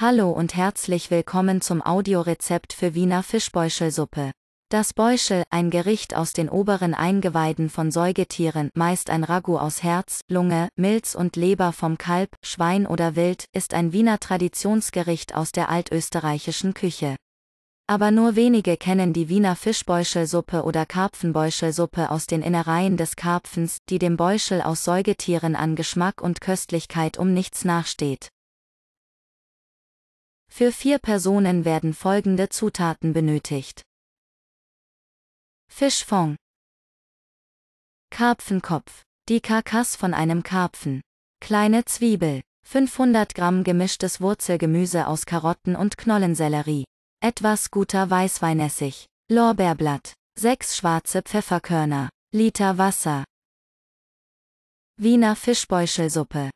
Hallo und herzlich willkommen zum Audiorezept für Wiener Fischbeuschelsuppe. Das Beuschel, ein Gericht aus den oberen Eingeweiden von Säugetieren, meist ein Ragout aus Herz, Lunge, Milz und Leber vom Kalb, Schwein oder Wild, ist ein Wiener Traditionsgericht aus der altösterreichischen Küche. Aber nur wenige kennen die Wiener Fischbeuschelsuppe oder Karpfenbeuschelsuppe aus den Innereien des Karpfens, die dem Beuschel aus Säugetieren an Geschmack und Köstlichkeit um nichts nachsteht. Für vier Personen werden folgende Zutaten benötigt. Fischfond. Karpfenkopf. Die Karkass von einem Karpfen. Kleine Zwiebel. 500 Gramm gemischtes Wurzelgemüse aus Karotten und Knollensellerie. Etwas guter Weißweinessig. Lorbeerblatt. 6 schwarze Pfefferkörner. Liter Wasser. Wiener Fischbeuschelsuppe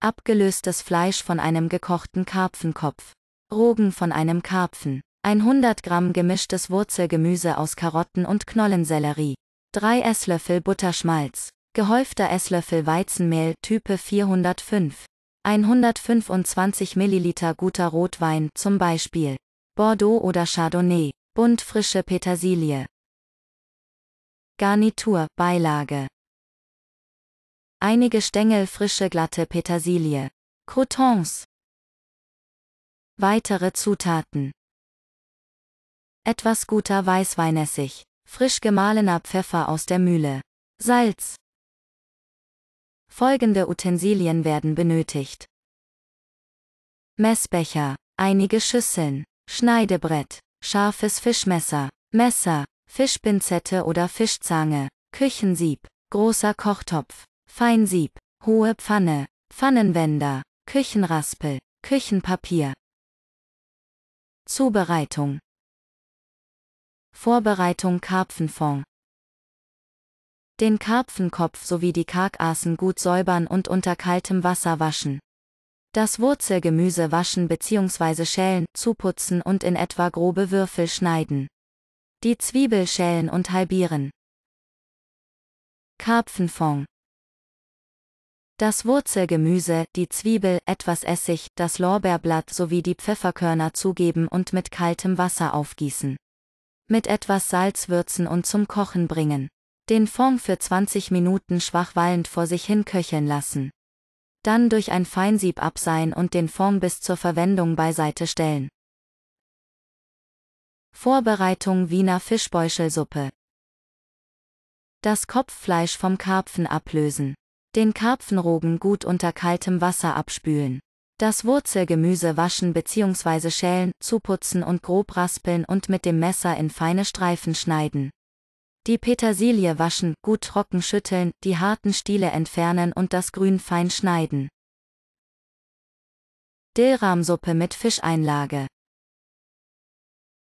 abgelöstes Fleisch von einem gekochten Karpfenkopf, Rogen von einem Karpfen, 100 Gramm gemischtes Wurzelgemüse aus Karotten und Knollensellerie, 3 Esslöffel Butterschmalz, gehäufter Esslöffel Weizenmehl Type 405, 125 Milliliter guter Rotwein zum Beispiel, Bordeaux oder Chardonnay, bunt frische Petersilie. Garnitur, Beilage Einige Stängel frische glatte Petersilie. Croutons. Weitere Zutaten. Etwas guter Weißweinessig. Frisch gemahlener Pfeffer aus der Mühle. Salz. Folgende Utensilien werden benötigt. Messbecher, einige Schüsseln, Schneidebrett, scharfes Fischmesser, Messer, Fischpinzette oder Fischzange, Küchensieb, großer Kochtopf. Feinsieb, hohe Pfanne, Pfannenwender, Küchenraspel, Küchenpapier. Zubereitung Vorbereitung Karpfenfond Den Karpfenkopf sowie die Karkassen gut säubern und unter kaltem Wasser waschen. Das Wurzelgemüse waschen bzw. schälen, zuputzen und in etwa grobe Würfel schneiden. Die Zwiebel schälen und halbieren. Karpfenfond das Wurzelgemüse, die Zwiebel, etwas Essig, das Lorbeerblatt sowie die Pfefferkörner zugeben und mit kaltem Wasser aufgießen. Mit etwas Salz würzen und zum Kochen bringen. Den Fond für 20 Minuten schwach wallend vor sich hin köcheln lassen. Dann durch ein Feinsieb abseihen und den Fond bis zur Verwendung beiseite stellen. Vorbereitung Wiener Fischbeuschelsuppe. Das Kopffleisch vom Karpfen ablösen. Den Karpfenrogen gut unter kaltem Wasser abspülen. Das Wurzelgemüse waschen bzw. schälen, zuputzen und grob raspeln und mit dem Messer in feine Streifen schneiden. Die Petersilie waschen, gut trocken schütteln, die harten Stiele entfernen und das Grün fein schneiden. Dillrahmsuppe mit Fischeinlage.